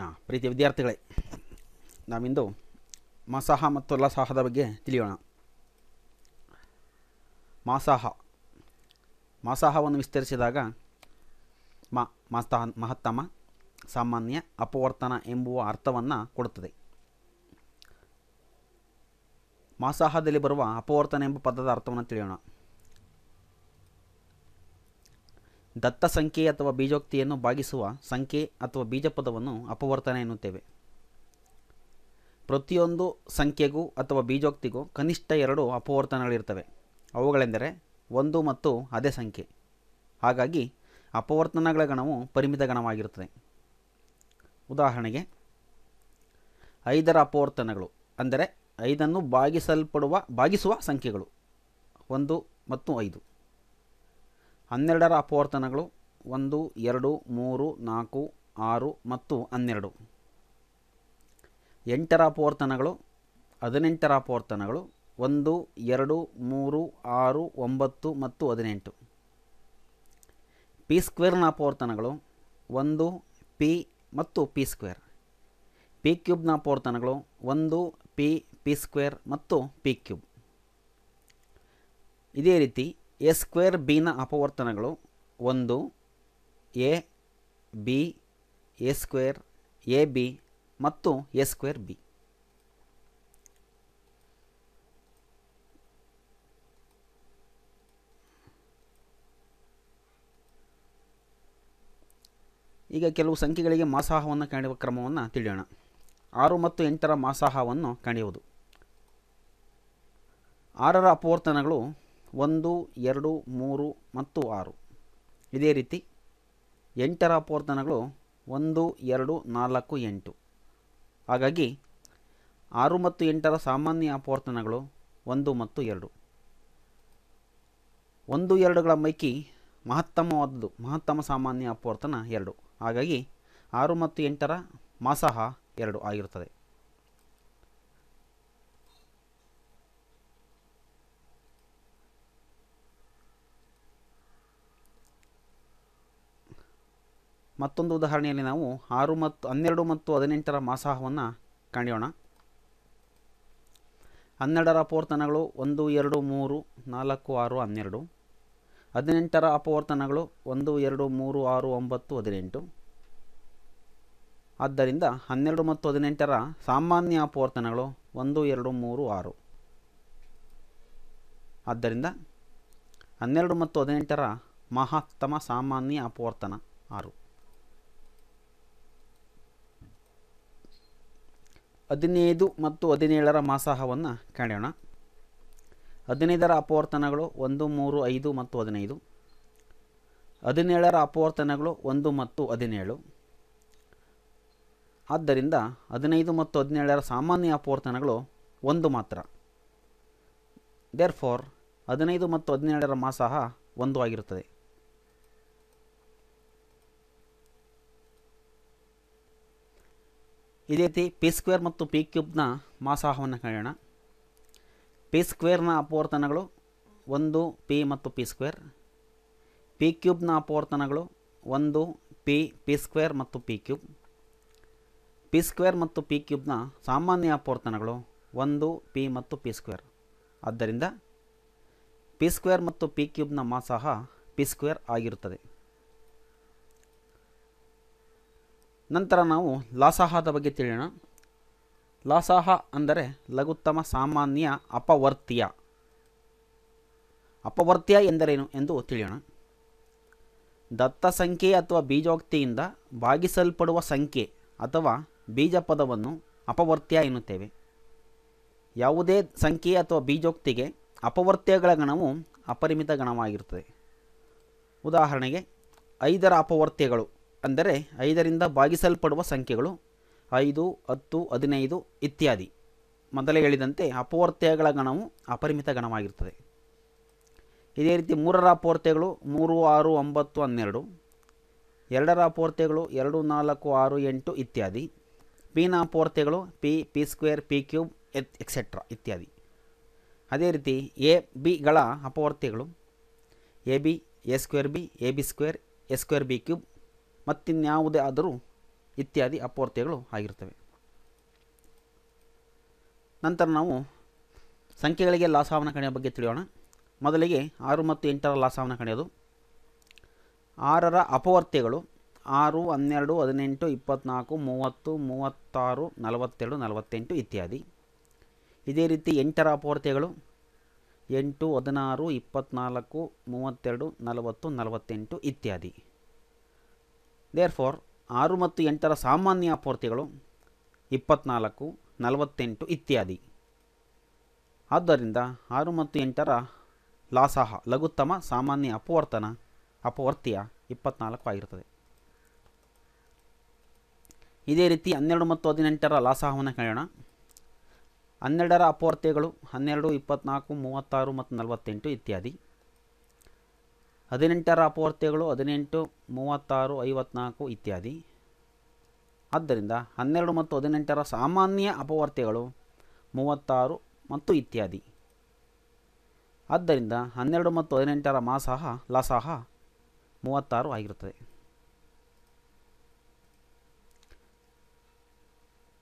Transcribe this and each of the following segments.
ಹಾಂ ಪ್ರೀತಿ ವಿದ್ಯಾರ್ಥಿಗಳೇ ನಾವಿಂದು ಮಾಸಾಹ ಮತ್ತು ಲಸಾಹದ ಬಗ್ಗೆ ತಿಳಿಯೋಣ ಮಾಸಾಹ ಮಾಸಾಹವನ್ನು ವಿಸ್ತರಿಸಿದಾಗ ಮ ಮಾಸ್ತ ಮಹತ್ತಮ ಸಾಮಾನ್ಯ ಅಪವರ್ತನ ಎಂಬುವ ಅರ್ಥವನ್ನು ಕೊಡುತ್ತದೆ ಮಾಸಾಹದಲ್ಲಿ ಬರುವ ಅಪವರ್ತನ ಎಂಬ ಪದದ ಅರ್ಥವನ್ನು ತಿಳಿಯೋಣ ದತ್ತ ಸಂಖ್ಯೆ ಅಥವಾ ಬೀಜೋಕ್ತಿಯನ್ನು ಭಾಗಿಸುವ ಸಂಖ್ಯೆ ಅಥವಾ ಬೀಜಪದವನ್ನು ಅಪವರ್ತನ ಎನ್ನುತ್ತೇವೆ ಪ್ರತಿಯೊಂದು ಸಂಖ್ಯೆಗೂ ಅಥವಾ ಬೀಜೋಕ್ತಿಗೂ ಕನಿಷ್ಠ ಎರಡು ಅಪವರ್ತನಗಳಿರ್ತವೆ ಅವುಗಳೆಂದರೆ ಒಂದು ಮತ್ತು ಅದೇ ಸಂಖ್ಯೆ ಹಾಗಾಗಿ ಅಪವರ್ತನಗಳ ಗಣವು ಪರಿಮಿತ ಗಣವಾಗಿರುತ್ತದೆ ಉದಾಹರಣೆಗೆ ಐದರ ಅಪವರ್ತನಗಳು ಅಂದರೆ ಐದನ್ನು ಭಾಗಿಸಲ್ಪಡುವ ಭಾಗಿಸುವ ಸಂಖ್ಯೆಗಳು ಒಂದು ಮತ್ತು ಐದು ಹನ್ನೆರಡರ ಅಪವರ್ತನಗಳು ಒಂದು ಎರಡು ಮೂರು ನಾಲ್ಕು ಆರು ಮತ್ತು ಹನ್ನೆರಡು ಎಂಟರ ಅಪವರ್ತನಗಳು ಹದಿನೆಂಟರ ಅಪವರ್ತನಗಳು ಒಂದು ಎರಡು ಮೂರು ಆರು ಒಂಬತ್ತು ಮತ್ತು ಹದಿನೆಂಟು ಪಿ ಸ್ಕ್ವೇರ್ನ ಅಪವರ್ತನಗಳು ಒಂದು ಪಿ ಮತ್ತು ಪಿ ಸ್ಕ್ವೇರ್ ಪಿ ಕ್ಯೂಬ್ನ ಅಪವರ್ತನಗಳು ಒಂದು ಪಿ ಪಿ ಸ್ಕ್ವೇರ್ ಮತ್ತು ಪಿ ಕ್ಯೂಬ್ ಇದೇ ರೀತಿ ಎ ಸ್ಕ್ವೇರ್ ಬಿನ ಅಪವರ್ತನಗಳು ಒಂದು A B A square A B ಮತ್ತು ಎ ಸ್ಕ್ವೇರ್ ಬಿ ಈಗ ಕೆಲವು ಸಂಖ್ಯೆಗಳಿಗೆ ಮಾಸಾಹವನ್ನು ಕಾಣುವ ಕ್ರಮವನ್ನು ತಿಳಿಯೋಣ ಆರು ಮತ್ತು ಎಂಟರ ಮಾಸಾಹವನ್ನು ಕಾಣುವುದು ಆರರ ಅಪವರ್ತನಗಳು ಒಂದು ಎರಡು ಮೂರು ಮತ್ತು ಆರು ಇದೇ ರೀತಿ ಎಂಟರ ಅಪವರ್ತನಗಳು ಒಂದು ಎರಡು ನಾಲ್ಕು ಎಂಟು ಹಾಗಾಗಿ ಆರು ಮತ್ತು ಎಂಟರ ಸಾಮಾನ್ಯ ಅಪವರ್ತನಗಳು ಒಂದು ಮತ್ತು ಎರಡು ಒಂದು ಎರಡುಗಳ ಮೈಕಿ ಮಹತ್ತಮವಾದದ್ದು ಮಹತ್ತಮ ಸಾಮಾನ್ಯ ಅಪವರ್ತನ ಎರಡು ಹಾಗಾಗಿ ಆರು ಮತ್ತು ಎಂಟರ ಮಾಸಹ ಎರಡು ಆಗಿರುತ್ತದೆ ಮತ್ತೊಂದು ಉದಾಹರಣೆಯಲ್ಲಿ ನಾವು ಆರು ಮತ್ತು ಹನ್ನೆರಡು ಮತ್ತು ಹದಿನೆಂಟರ ಮಾಸಾಹವನ್ನು ಕಂಡಿಯೋಣ ಹನ್ನೆರಡರ ಅಪವರ್ತನಗಳು ಒಂದು ಎರಡು ಮೂರು ನಾಲ್ಕು ಆರು ಹನ್ನೆರಡು ಹದಿನೆಂಟರ ಅಪವರ್ತನಗಳು ಒಂದು ಎರಡು ಮೂರು ಆರು ಒಂಬತ್ತು ಹದಿನೆಂಟು ಆದ್ದರಿಂದ ಹನ್ನೆರಡು ಮತ್ತು ಹದಿನೆಂಟರ ಸಾಮಾನ್ಯ ಅಪವರ್ತನಗಳು ಒಂದು ಎರಡು ಮೂರು ಆರು ಆದ್ದರಿಂದ ಹನ್ನೆರಡು ಮತ್ತು ಹದಿನೆಂಟರ ಮಹತ್ತಮ ಸಾಮಾನ್ಯ ಅಪವರ್ತನ ಆರು ಹದಿನೈದು ಮತ್ತು ಹದಿನೇಳರ ಮಾಸಾಹವನ್ನು ಕಾಣೋಣ ಹದಿನೈದರ ಅಪವರ್ತನಗಳು ಒಂದು ಮೂರು ಐದು ಮತ್ತು ಹದಿನೈದು ಹದಿನೇಳರ ಅಪವರ್ತನಗಳು ಒಂದು ಮತ್ತು ಹದಿನೇಳು ಆದ್ದರಿಂದ ಹದಿನೈದು ಮತ್ತು ಹದಿನೇಳರ ಸಾಮಾನ್ಯ ಅಪವರ್ತನಗಳು ಒಂದು ಮಾತ್ರ ದೇರ್ ಫಾರ್ ಹದಿನೈದು ಮತ್ತು ಹದಿನೇಳರ ಮಾಸಾಹ ಒಂದು ಆಗಿರುತ್ತದೆ ಇದೇ ರೀತಿ ಪಿ ಸ್ಕ್ವೇರ್ ಮತ್ತು ಪಿ ಕ್ಯೂಬ್ನ ಮಾಸಾಹವನ್ನು ಕಂಡೋಣ ಪಿ ಸ್ಕ್ವೇರ್ನ ಅಪವರ್ತನಗಳು ಒಂದು ಪಿ ಮತ್ತು ಪಿ ಸ್ಕ್ವೇರ್ ಪಿ ಕ್ಯೂಬ್ನ ಅಪವರ್ತನಗಳು ಒಂದು ಪಿ ಪಿ ಸ್ಕ್ವೇರ್ ಮತ್ತು ಪಿ ಕ್ಯೂಬ್ ಪಿ ಸ್ಕ್ವೇರ್ ಮತ್ತು ಪಿ ಕ್ಯೂಬ್ನ ಸಾಮಾನ್ಯ ಅಪವರ್ತನಗಳು ಒಂದು ಪಿ ಮತ್ತು ಪಿ ಸ್ಕ್ವೇರ್ ಆದ್ದರಿಂದ ಪಿ ಸ್ಕ್ವೇರ್ ಮತ್ತು ಪಿ ಕ್ಯೂಬ್ನ ಮಾಸಾಹ ಪಿ ಸ್ಕ್ವೇರ್ ಆಗಿರುತ್ತದೆ ನಂತರ ನಾವು ಲಾಸಾಹದ ಬಗ್ಗೆ ತಿಳಿಯೋಣ ಲಾಸಾಹ ಅಂದರೆ ಲಘುತ್ತಮ ಸಾಮಾನ್ಯ ಅಪವರ್ತ್ಯ ಅಪವರ್ತ್ಯ ಎಂದರೇನು ಎಂದು ತಿಳಿಯೋಣ ದತ್ತ ಸಂಖ್ಯೆ ಅಥವಾ ಬೀಜೋಕ್ತಿಯಿಂದ ಭಾಗಿಸಲ್ಪಡುವ ಸಂಖ್ಯೆ ಅಥವಾ ಬೀಜ ಪದವನ್ನು ಅಪವರ್ತ್ಯ ಎನ್ನುತ್ತೇವೆ ಯಾವುದೇ ಸಂಖ್ಯೆ ಅಥವಾ ಬೀಜೋಕ್ತಿಗೆ ಅಪವರ್ತ್ಯಗಳ ಗಣವು ಅಪರಿಮಿತ ಗಣವಾಗಿರುತ್ತದೆ ಉದಾಹರಣೆಗೆ ಐದರ ಅಪವರ್ತ್ಯಗಳು ಅಂದರೆ ಐದರಿಂದ ಭಾಗಿಸಲ್ಪಡುವ ಸಂಖ್ಯೆಗಳು ಐದು ಹತ್ತು ಹದಿನೈದು ಇತ್ಯಾದಿ ಮೊದಲೇ ಹೇಳಿದಂತೆ ಅಪವರ್ತ್ಯಗಳ ಗಣವು ಅಪರಿಮಿತ ಗಣವಾಗಿರ್ತದೆ ಇದೇ ರೀತಿ ಮೂರರ ಅಪವರ್ತ್ಯಗಳು ಮೂರು ಆರು ಒಂಬತ್ತು ಹನ್ನೆರಡು ಎರಡರ ಅಪವರ್ತ್ಯಗಳು ಎರಡು ನಾಲ್ಕು ಆರು ಎಂಟು ಇತ್ಯಾದಿ ಪಿನ ಅಪವರ್ತ್ಯಗಳು P P square P cube et etcetera ಇತ್ಯಾದಿ ಅದೇ ರೀತಿ ಎ ಬಿಗಳ ಅಪವರ್ತ್ಯಗಳು A B A square B A B square A square B cube ಮತ್ತಿನ್ಯಾವುದೇ ಆದರೂ ಇತ್ಯಾದಿ ಅಪವರ್ತ್ಯಗಳು ಆಗಿರ್ತವೆ ನಂತರ ನಾವು ಸಂಖ್ಯೆಗಳಿಗೆ ಲಾಸಾವನ ಕಣೆಯ ಬಗ್ಗೆ ತಿಳಿಯೋಣ ಮೊದಲಿಗೆ ಆರು ಮತ್ತು ಎಂಟರ ಲಾಸಾವನ ಕಣೆಯೋದು ಆರರ ಅಪವರ್ತ್ಯಗಳು ಆರು ಹನ್ನೆರಡು ಹದಿನೆಂಟು ಇಪ್ಪತ್ತ್ನಾಲ್ಕು ಮೂವತ್ತು ಮೂವತ್ತಾರು ನಲವತ್ತೆರಡು ನಲವತ್ತೆಂಟು ಇತ್ಯಾದಿ ಇದೇ ರೀತಿ ಎಂಟರ ಅಪವರ್ತ್ಯಗಳು ಎಂಟು ಹದಿನಾರು ಇಪ್ಪತ್ತ್ನಾಲ್ಕು ಮೂವತ್ತೆರಡು ನಲವತ್ತು ನಲವತ್ತೆಂಟು ಇತ್ಯಾದಿ ದೇರ್ ಫೋರ್ ಆರು ಮತ್ತು ಎಂಟರ ಸಾಮಾನ್ಯ ಅಪೂರ್ತಿಗಳು ಇಪ್ಪತ್ನಾಲ್ಕು ನಲವತ್ತೆಂಟು ಇತ್ಯಾದಿ ಆದ್ದರಿಂದ ಆರು ಮತ್ತು ಎಂಟರ ಲಾಸಾಹ ಲಘುತ್ತಮ ಸಾಮಾನ್ಯ ಅಪವರ್ತನ ಅಪವರ್ತಿಯ ಇಪ್ಪತ್ನಾಲ್ಕು ಆಗಿರುತ್ತದೆ ಇದೇ ರೀತಿ ಹನ್ನೆರಡು ಮತ್ತು ಹದಿನೆಂಟರ ಲಾಸಾಹವನ್ನು ಕೇಳೋಣ ಹನ್ನೆರಡರ ಅಪವರ್ತಿಗಳು ಹನ್ನೆರಡು ಇಪ್ಪತ್ನಾಲ್ಕು ಮೂವತ್ತಾರು ಮತ್ತು ನಲವತ್ತೆಂಟು ಇತ್ಯಾದಿ ಹದಿನೆಂಟರ ಅಪವರ್ತ್ಯಗಳು ಹದಿನೆಂಟು ಮೂವತ್ತಾರು ಐವತ್ನಾಲ್ಕು ಇತ್ಯಾದಿ ಆದ್ದರಿಂದ ಹನ್ನೆರಡು ಮತ್ತು ಹದಿನೆಂಟರ ಸಾಮಾನ್ಯ ಅಪವರ್ತ್ಯಗಳು ಮೂವತ್ತಾರು ಮತ್ತು ಇತ್ಯಾದಿ ಆದ್ದರಿಂದ ಹನ್ನೆರಡು ಮತ್ತು ಹದಿನೆಂಟರ ಮಾಸಹ ಲಸಹ ಮೂವತ್ತಾರು ಆಗಿರುತ್ತದೆ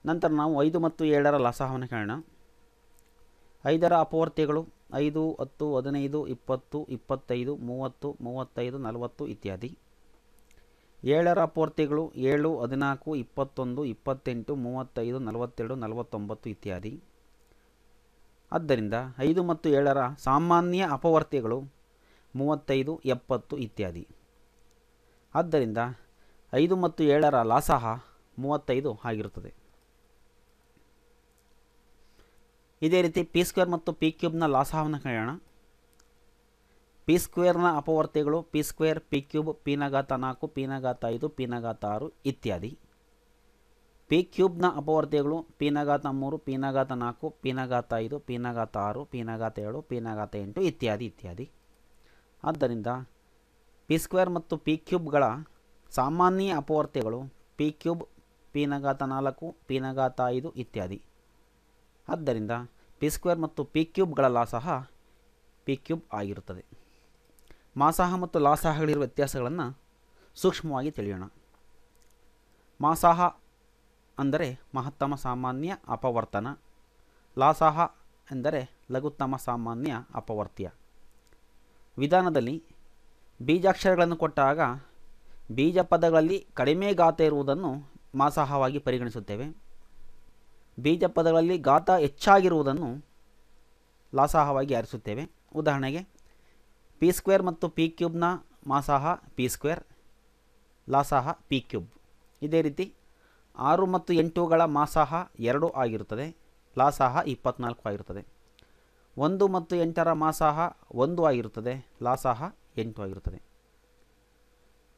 ನಂತರ ನಾವು ಐದು ಮತ್ತು ಏಳರ ಲಸಹವನ್ನು ಕೇಳೋಣ ಐದರ ಅಪವರ್ತ್ಯಗಳು ಐದು ಹತ್ತು ಹದಿನೈದು ಇಪ್ಪತ್ತು ಇಪ್ಪತ್ತೈದು ಮೂವತ್ತು ಮೂವತ್ತೈದು ನಲವತ್ತು ಇತ್ಯಾದಿ ಏಳರ ಪೂರ್ತಿಗಳು ಏಳು ಹದಿನಾಲ್ಕು ಇಪ್ಪತ್ತೊಂದು ಇಪ್ಪತ್ತೆಂಟು ಮೂವತ್ತೈದು ನಲವತ್ತೆರಡು ನಲವತ್ತೊಂಬತ್ತು ಇತ್ಯಾದಿ ಆದ್ದರಿಂದ ಐದು ಮತ್ತು ಏಳರ ಸಾಮಾನ್ಯ ಅಪವರ್ತಿಗಳು ಮೂವತ್ತೈದು ಎಪ್ಪತ್ತು ಇತ್ಯಾದಿ ಆದ್ದರಿಂದ ಐದು ಮತ್ತು ಏಳರ ಲಾಸಹ ಮೂವತ್ತೈದು ಆಗಿರುತ್ತದೆ ಇದೇ ರೀತಿ ಪಿ ಸ್ಕ್ವೇರ್ ಮತ್ತು ಪಿ ಕ್ಯೂಬ್ನ ಲಾಸಾವನ್ನು ಕಳೆಯೋಣ ಪಿ ಸ್ಕ್ವೇರ್ನ ಅಪವರ್ತಿಗಳು ಪಿ ಸ್ಕ್ವೇರ್ ಪಿ ಕ್ಯೂಬ್ ಪಿನ ಘಾತ ನಾಲ್ಕು ಪಿನ ಐದು ಪೀನಘಾತ ಆರು ಇತ್ಯಾದಿ ಪಿ ಕ್ಯೂಬ್ನ ಅಪವರ್ತಿಗಳು ಪಿನ ಮೂರು ಪಿನ ಘಾತ ನಾಲ್ಕು ಪಿನ ಘಾತ ಐದು ಪಿನ ಆರು ಪೀನಘಾತ ಏಳು ಪಿನ ಎಂಟು ಇತ್ಯಾದಿ ಇತ್ಯಾದಿ ಆದ್ದರಿಂದ ಪಿ ಸ್ಕ್ವೇರ್ ಮತ್ತು ಪಿ ಕ್ಯೂಬ್ಗಳ ಸಾಮಾನ್ಯ ಅಪವರ್ತಿಗಳು ಪಿ ಕ್ಯೂಬ್ ಪಿನ ನಾಲ್ಕು ಪಿನ ಐದು ಇತ್ಯಾದಿ ಆದ್ದರಿಂದ ಪಿ ಸ್ಕ್ವೇರ್ ಮತ್ತು ಪಿ ಕ್ಯೂಬ್ಗಳ ಸಹ ಪಿ ಕ್ಯೂಬ್ ಆಗಿರುತ್ತದೆ ಮಾಸಾಹ ಮತ್ತು ಲಾಸಾಹಗಳಿರುವ ವ್ಯತ್ಯಾಸಗಳನ್ನು ಸೂಕ್ಷ್ಮವಾಗಿ ತಿಳಿಯೋಣ ಮಾಸಾಹ ಅಂದರೆ ಮಹತ್ತಮ ಸಾಮಾನ್ಯ ಅಪವರ್ತನ ಲಾಸಾಹ ಎಂದರೆ ಲಘುತ್ತಮ ಸಾಮಾನ್ಯ ಅಪವರ್ತ್ಯ ವಿಧಾನದಲ್ಲಿ ಬೀಜಾಕ್ಷರಗಳನ್ನು ಕೊಟ್ಟಾಗ ಬೀಜ ಪದಗಳಲ್ಲಿ ಕಡಿಮೆ ಗಾತೆ ಇರುವುದನ್ನು ಮಾಸಾಹವಾಗಿ ಪರಿಗಣಿಸುತ್ತೇವೆ ಬೀಜ ಪದಗಳಲ್ಲಿ ಗಾತ ಹೆಚ್ಚಾಗಿರುವುದನ್ನು ಲಾಸಾಹವಾಗಿ ಆರಿಸುತ್ತೇವೆ ಉದಾಹರಣೆಗೆ ಪಿ ಸ್ಕ್ವೇರ್ ಮತ್ತು ಪಿ ಕ್ಯೂಬ್ನ ಮಾಸಾಹ ಪಿ ಸ್ಕ್ವೇರ್ ಲಾಸಾಹ ಪಿ ಕ್ಯೂಬ್ ಇದೇ ರೀತಿ ಆರು ಮತ್ತು ಎಂಟುಗಳ ಮಾಸಾಹ ಎರಡು ಆಗಿರುತ್ತದೆ ಲಾಸಾಹ ಇಪ್ಪತ್ನಾಲ್ಕು ಆಗಿರುತ್ತದೆ ಒಂದು ಮತ್ತು ಎಂಟರ ಮಾಸಾಹ ಒಂದು ಆಗಿರುತ್ತದೆ ಲಾಸಾಹ ಎಂಟು ಆಗಿರುತ್ತದೆ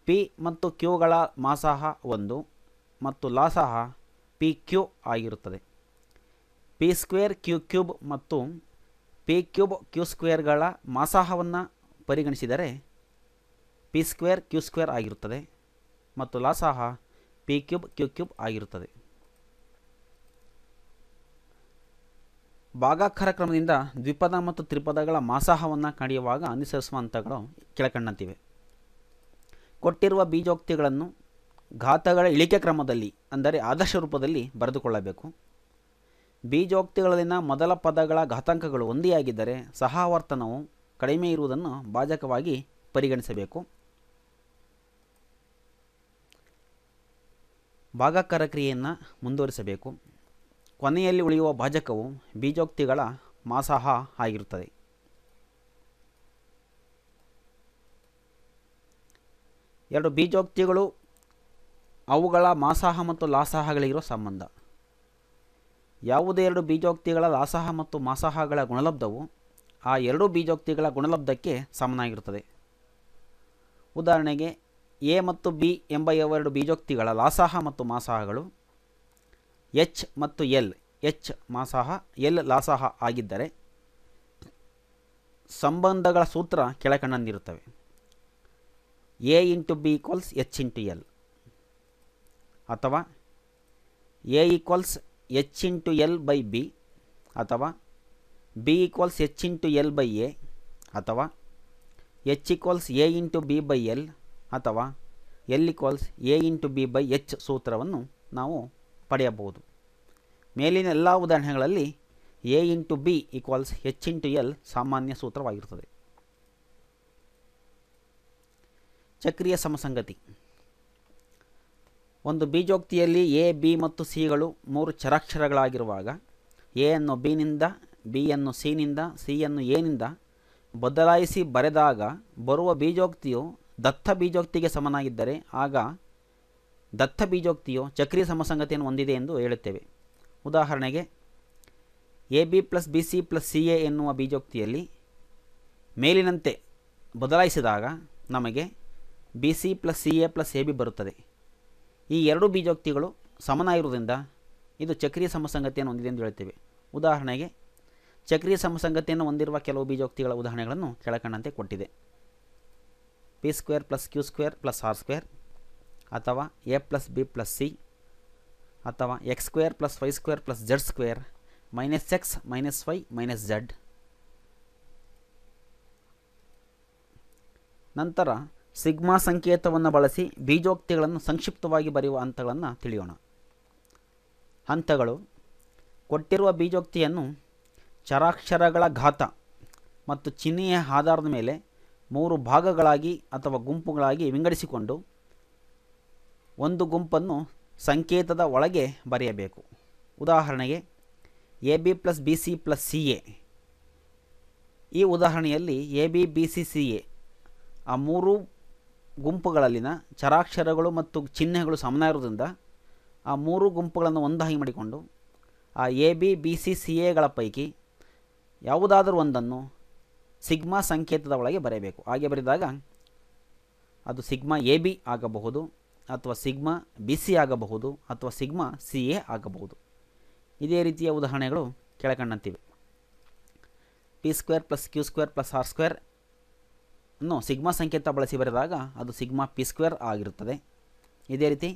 ಪಿ ಮತ್ತು ಕ್ಯೂಗಳ ಮಾಸಾಹ ಒಂದು ಮತ್ತು ಲಾಸಾಹ ಪಿ ಕ್ಯೂ ಆಗಿರುತ್ತದೆ ಪಿ ಸ್ಕ್ವೇರ್ ಕ್ಯೂ ಕ್ಯೂಬ್ ಮತ್ತು ಪಿ ಕ್ಯೂಬ್ ಕ್ಯೂ ಸ್ಕ್ವೇರ್ಗಳ ಮಾಸಾಹವನ್ನು ಪರಿಗಣಿಸಿದರೆ ಪಿ ಸ್ಕ್ವೇರ್ ಕ್ಯೂ ಸ್ಕ್ವೇರ್ ಆಗಿರುತ್ತದೆ ಮತ್ತು ಲಾಸಾಹ ಪಿ ಕ್ಯೂಬ್ ಕ್ಯೂ ಕ್ಯೂಬ್ ಆಗಿರುತ್ತದೆ ಭಾಗಾಕಾರ ಕ್ರಮದಿಂದ ದ್ವಿಪದ ಮತ್ತು ತ್ರಿಪದಗಳ ಮಾಸಾಹವನ್ನು ಕಡಿಯುವಾಗ ಅನುಸರಿಸುವ ಹಂತಗಳು ಕೆಳಕಣ್ಣಂತಿವೆ ಕೊಟ್ಟಿರುವ ಬೀಜೋಕ್ತಿಗಳನ್ನು ಘಾತಗಳ ಇಳಿಕೆ ಕ್ರಮದಲ್ಲಿ ಅಂದರೆ ಆದರ್ಶ ರೂಪದಲ್ಲಿ ಬರೆದುಕೊಳ್ಳಬೇಕು ಬೀಜೋಕ್ತಿಗಳಲ್ಲಿನ ಮೊದಲ ಪದಗಳ ಘಾತಾಂಕಗಳು ಒಂದೇ ಆಗಿದ್ದರೆ ಸಹಾವರ್ತನವು ಕಡಿಮೆ ಇರುವುದನ್ನು ಭಾಜಕವಾಗಿ ಪರಿಗಣಿಸಬೇಕು ಭಾಗಕರ ಕ್ರಿಯೆಯನ್ನು ಮುಂದುವರಿಸಬೇಕು ಕೊನೆಯಲ್ಲಿ ಉಳಿಯುವ ಭಾಜಕವು ಬೀಜೋಕ್ತಿಗಳ ಮಾಸಾಹ ಆಗಿರುತ್ತದೆ ಎರಡು ಬೀಜೋಕ್ತಿಗಳು ಅವುಗಳ ಮಾಸಾಹ ಮತ್ತು ಲಾಸಾಹಗಳಿರುವ ಸಂಬಂಧ ಯಾವುದೇ ಎರಡು ಬೀಜೋಕ್ತಿಗಳ ದಾಸಹ ಮತ್ತು ಮಾಸಾಹಗಳ ಗುಣಲಬ್ಧವು ಆ ಎರಡು ಬೀಜೋಕ್ತಿಗಳ ಗುಣಲಬ್ಧಕ್ಕೆ ಸಮನಾಗಿರುತ್ತದೆ ಉದಾಹರಣೆಗೆ ಎ ಮತ್ತು ಬಿ ಎಂಬ ಎರಡು ಬೀಜೋಕ್ತಿಗಳ ಲಾಸಾಹ ಮತ್ತು ಮಾಸಾಹಗಳು ಎಚ್ ಮತ್ತು ಎಲ್ ಎಚ್ ಮಾಸಾಹ ಎಲ್ ಲಾಸಾಹ ಆಗಿದ್ದರೆ ಸಂಬಂಧಗಳ ಸೂತ್ರ ಕೆಳಕಣ್ಣಂದಿರುತ್ತವೆ A into B equals H into L ಅಥವಾ A equals H into L by B ಅಥವಾ B equals H into L by A ಅಥವಾ H equals A into B by L ಅಥವಾ L equals A into B by H ಸೂತ್ರವನ್ನು ನಾವು ಪಡೆಯಬಹುದು ಮೇಲಿನ ಎಲ್ಲ ಉದಾಹರಣೆಗಳಲ್ಲಿ A into B equals H into L ಸಾಮಾನ್ಯ ಸೂತ್ರವಾಗಿರುತ್ತದೆ ಚಕ್ರೀಯ ಸಮಸಂಗತಿ ಒಂದು ಬೀಜೋಕ್ತಿಯಲ್ಲಿ ಎ ಬಿ ಮತ್ತು ಸಿಗಳು ಮೂರು ಚರಾಕ್ಷರಗಳಾಗಿರುವಾಗ ಎ ಅನ್ನು ಬಿನಿಂದ ಬಿಯನ್ನು ಸಿನಿಂದ ಸಿಯನ್ನು ಎನಿಂದ ಬದಲಾಯಿಸಿ ಬರೆದಾಗ ಬರುವ ಬೀಜೋಕ್ತಿಯು ದತ್ತ ಬೀಜೋಕ್ತಿಗೆ ಸಮನಾಗಿದ್ದರೆ ಆಗ ದತ್ತ ಬೀಜೋಕ್ತಿಯು ಚಕ್ರೀಯ ಸಮಸಂಗತಿಯನ್ನು ಹೊಂದಿದೆ ಎಂದು ಹೇಳುತ್ತೇವೆ ಉದಾಹರಣೆಗೆ A B plus B C plus C A ಎನ್ನುವ ಬೀಜೋಕ್ತಿಯಲ್ಲಿ ಮೇಲಿನಂತೆ ಬದಲಾಯಿಸಿದಾಗ ನಮಗೆ B C plus C A plus A B ಬರುತ್ತದೆ ಈ ಎರಡು ಬೀಜೋಕ್ತಿಗಳು ಸಮನಾಗಿರುವುದರಿಂದ ಇದು ಚಕ್ರೀಯ ಸಮಸಂಗತಿಯನ್ನು ಹೊಂದಿದೆ ಎಂದು ಹೇಳ್ತೇವೆ ಉದಾಹರಣೆಗೆ ಚಕ್ರೀಯ ಸಮಸಂಗತಿಯನ್ನು ಹೊಂದಿರುವ ಕೆಲವು ಬೀಜೋಕ್ತಿಗಳ ಉದಾಹರಣೆಗಳನ್ನು ಕೆಳಕಂಡಂತೆ ಕೊಟ್ಟಿದೆ P square plus Q square plus R square ಅಥವಾ A plus B plus C ಅಥವಾ X square plus Y square plus Z square minus X minus Y minus Z ನಂತರ ಸಿಗ್ಮಾ ಸಂಕೇತವನ್ನು ಬಳಸಿ ಬೀಜೋಕ್ತಿಗಳನ್ನು ಸಂಕ್ಷಿಪ್ತವಾಗಿ ಬರೆಯುವ ಹಂತಗಳನ್ನು ತಿಳಿಯೋಣ ಹಂತಗಳು ಕೊಟ್ಟಿರುವ ಬೀಜೋಕ್ತಿಯನ್ನು ಚರಾಕ್ಷರಗಳ ಘಾತ ಮತ್ತು ಚಿಹ್ನೆಯ ಆಧಾರದ ಮೇಲೆ ಮೂರು ಭಾಗಗಳಾಗಿ ಅಥವಾ ಗುಂಪುಗಳಾಗಿ ವಿಂಗಡಿಸಿಕೊಂಡು ಒಂದು ಗುಂಪನ್ನು ಸಂಕೇತದ ಒಳಗೆ ಬರೆಯಬೇಕು ಉದಾಹರಣೆಗೆ A B plus B C plus C A ಈ ಉದಾಹರಣೆಯಲ್ಲಿ A B B C C A ಆ ಮೂರು ಗುಂಪುಗಳಲ್ಲಿನ ಚರಾಕ್ಷರಗಳು ಮತ್ತು ಚಿಹ್ನೆಗಳು ಸಮನ ಇರೋದ್ರಿಂದ ಆ ಮೂರು ಗುಂಪುಗಳನ್ನು ಒಂದಾಗಿ ಮಾಡಿಕೊಂಡು ಆ A B B C C ಎಗಳ ಪೈಕಿ ಯಾವುದಾದರೂ ಒಂದನ್ನು ಸಿಗ್ಮಾ ಸಂಕೇತದ ಒಳಗೆ ಬರೆಯಬೇಕು ಹಾಗೆ ಬರೆದಾಗ ಅದು ಸಿಗ್ಮಾ ಎ ಬಿ ಆಗಬಹುದು ಅಥವಾ ಸಿಗ್ಮಾ ಬಿ ಸಿ ಆಗಬಹುದು ಅಥವಾ ಸಿಗ್ಮಾ ಸಿ ಎ ಆಗಬಹುದು ಇದೇ ರೀತಿಯ ಉದಾಹರಣೆಗಳು ಕೆಳಕಂಡಂತಿವೆ P square plus Q square plus R square ಅನ್ನು ಸಿಗ್ಮಾ ಸಂಕೇತ ಬಳಸಿ ಬರೆದಾಗ ಅದು ಸಿಗ್ಮಾ ಪಿ ಸ್ಕ್ವೇರ್ ಆಗಿರುತ್ತದೆ ಇದೇ ರೀತಿ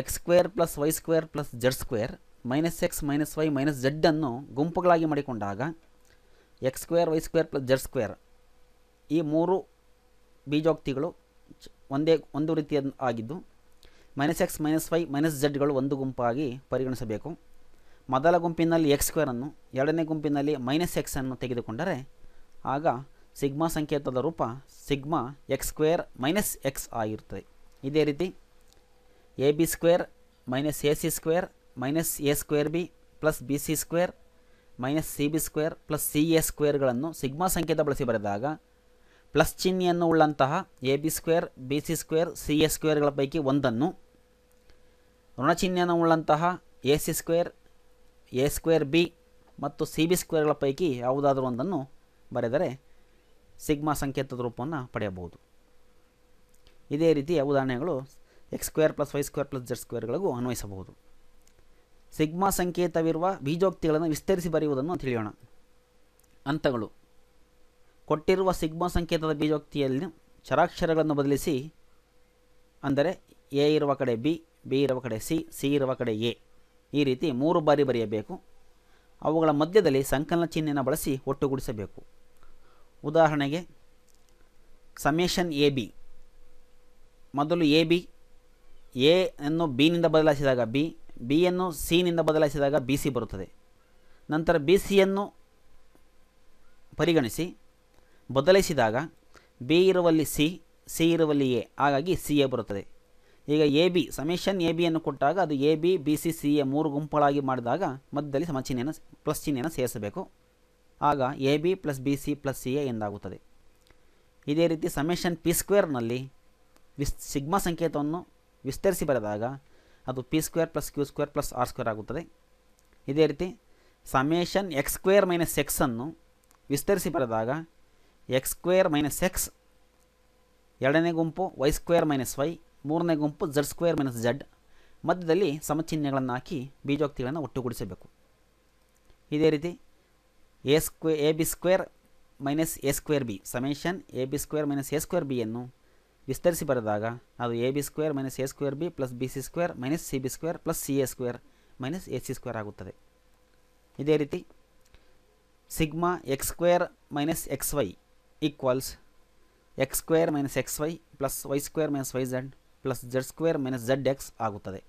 X square plus Y square plus Z square minus X minus Y minus ಅನ್ನು ಗುಂಪುಗಳಾಗಿ ಮಾಡಿಕೊಂಡಾಗ X square Y square plus Z square ಈ ಮೂರು ಬೀಜೋಕ್ತಿಗಳು ಒಂದೇ ಒಂದು ರೀತಿಯ ಆಗಿದ್ದು minus X minus Y minus ಜಡ್ಗಳು ಒಂದು ಗುಂಪಾಗಿ ಪರಿಗಣಿಸಬೇಕು ಮೊದಲ ಗುಂಪಿನಲ್ಲಿ ಎಕ್ಸ್ ಸ್ಕ್ವೇರನ್ನು ಎರಡನೇ ಗುಂಪಿನಲ್ಲಿ ಮೈನಸ್ ಎಕ್ಸನ್ನು ತೆಗೆದುಕೊಂಡರೆ ಆಗ ಸಿಗ್ಮಾ ಸಂಕೇತದ ರೂಪ sigma X square minus X ಆಗಿರ್ತದೆ ಇದೇ ರೀತಿ A B square minus A C square minus A square B plus B C square minus C B square plus C A ಸ್ಕ್ವೇರ್ಗಳನ್ನು ಸಿಗ್ಮಾ ಸಂಕೇತ ಬಳಸಿ ಬರೆದಾಗ ಪ್ಲಸ್ ಚಿಹ್ನೆಯನ್ನು ಉಳ್ಳಂತಹ A B square B C square C A ಸ್ಕ್ವೇರ್ಗಳ ಪೈಕಿ ಒಂದನ್ನು ಚಿಹ್ನೆಯನ್ನು ಉಳ್ಳಂತಹ A C square A square B ಮತ್ತು ಸಿ ಬಿ ಸ್ಕ್ವೇರ್ಗಳ ಪೈಕಿ ಯಾವುದಾದರೂ ಒಂದನ್ನು ಬರೆದರೆ ಸಿಗ್ಮಾ ಸಂಕೇತದ ರೂಪವನ್ನು ಪಡೆಯಬಹುದು ಇದೇ ರೀತಿಯ ಉದಾಹರಣೆಗಳು X square plus Y square plus Z ಸ್ಕ್ವೇರ್ಗಳಿಗೂ ಅನ್ವಯಿಸಬಹುದು ಸಿಗ್ಮಾ ಸಂಕೇತವಿರುವ ಬೀಜೋಕ್ತಿಗಳನ್ನು ವಿಸ್ತರಿಸಿ ಬರೆಯುವುದನ್ನು ತಿಳಿಯೋಣ ಹಂತಗಳು ಕೊಟ್ಟಿರುವ ಸಿಗ್ಮಾ ಸಂಕೇತದ ಬೀಜೋಕ್ತಿಯಲ್ಲಿ ಚರಾಕ್ಷರಗಳನ್ನು ಬದಲಿಸಿ ಅಂದರೆ ಎ ಇರುವ ಕಡೆ ಬಿ ಬಿ ಇರುವ ಕಡೆ ಸಿ ಸಿ ಇರುವ ಕಡೆ ಎ ಈ ರೀತಿ ಮೂರು ಬಾರಿ ಬರೆಯಬೇಕು ಅವುಗಳ ಮಧ್ಯದಲ್ಲಿ ಸಂಕಲನ ಚಿಹ್ನೆಯನ್ನು ಬಳಸಿ ಒಟ್ಟುಗೂಡಿಸಬೇಕು ಉದಾಹರಣೆಗೆ ಸಮೇಷನ್ ಎ ಬಿ ಮೊದಲು ಎ ಬಿ ಎನ್ನು ಅನ್ನು ಬಿನಿಂದ ಬದಲಾಯಿಸಿದಾಗ ಬಿ ಬಿಯನ್ನು ಸಿನಿಂದ ಬದಲಾಯಿಸಿದಾಗ ಬಿ ಸಿ ಬರುತ್ತದೆ ನಂತರ ಬಿ ಸಿಯನ್ನು ಪರಿಗಣಿಸಿ ಬದಲಾಯಿಸಿದಾಗ ಬಿ ಇರುವಲ್ಲಿ ಸಿ ಸಿ ಇರುವಲ್ಲಿ ಎ ಹಾಗಾಗಿ ಸಿ ಎ ಬರುತ್ತದೆ ಈಗ ಎ ಬಿ ಸಮೇಷನ್ ಎ ಬಿಯನ್ನು ಕೊಟ್ಟಾಗ ಅದು A B B C C A ಮೂರು ಗುಂಪುಗಳಾಗಿ ಮಾಡಿದಾಗ ಮಧ್ಯದಲ್ಲಿ ಸಮ ಚಿಹ್ನೆಯನ್ನು ಪ್ಲಸ್ ಚಿಹ್ನೆಯನ್ನು ಸೇರಿಸಬೇಕು ಆಗ A B plus B C plus C A ಎಂದಾಗುತ್ತದೆ ಇದೇ ರೀತಿ ಸಮೇಷನ್ ಪಿ ಸ್ಕ್ವೇರ್ನಲ್ಲಿ ವಿಸ್ ಸಿಗ್ಮಾ ಸಂಕೇತವನ್ನು ವಿಸ್ತರಿಸಿ ಬರೆದಾಗ ಅದು P square plus Q square plus R square ಆಗುತ್ತದೆ ಇದೇ ರೀತಿ ಸಮೇಷನ್ ಎಕ್ಸ್ ಸ್ಕ್ವೇರ್ ಮೈನಸ್ ಎಕ್ಸನ್ನು ವಿಸ್ತರಿಸಿ ಬರೆದಾಗ ಎಕ್ಸ್ ಸ್ಕ್ವೇರ್ ಮೈನಸ್ ಎಕ್ಸ್ ಎರಡನೇ ಗುಂಪು ವೈ ಸ್ಕ್ವೇರ್ ಮೈನಸ್ ವೈ ಮೂರನೇ ಗುಂಪು ಝಡ್ ಸ್ಕ್ವೇರ್ ಮೈನಸ್ ಜಡ್ ಮಧ್ಯದಲ್ಲಿ ಸಮಚಿಹ್ನೆಗಳನ್ನು ಹಾಕಿ ಬೀಜೋಕ್ತಿಗಳನ್ನು ಒಟ್ಟುಗೂಡಿಸಬೇಕು ಇದೇ ರೀತಿ A square A B square minus A square B summation A B square minus A square ಬಿಯನ್ನು ವಿಸ್ತರಿಸಿ ಬರೆದಾಗ ಅದು A B square minus A square B plus B C square minus C B square plus C A square minus A C square ಆಗುತ್ತದೆ ಇದೇ ರೀತಿ sigma X square minus X Y equals X square minus X Y plus Y square minus Y Z plus Z square minus Z X ಆಗುತ್ತದೆ